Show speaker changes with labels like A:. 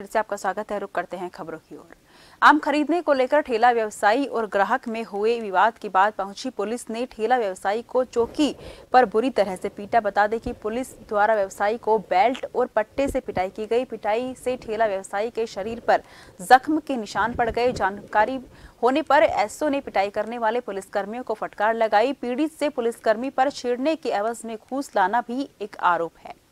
A: फिर से आपका स्वागत है रुक करते हैं खबरों की ओर आम खरीदने को लेकर ठेला व्यवसायी और ग्राहक में हुए विवाद की बात पहुंची पुलिस ने ठेला व्यवसायी को चौकी पर बुरी तरह से पीटा बता दें कि पुलिस द्वारा व्यवसायी को बेल्ट और पट्टे से पिटाई की गई पिटाई से ठेला व्यवसायी के शरीर पर जख्म के निशान पड़ गए जानकारी होने पर एसओ ने पिटाई करने वाले पुलिसकर्मियों को फटकार लगाई पीड़ित से पुलिसकर्मी पर छेड़ने के एवज में घूस लाना भी एक आरोप है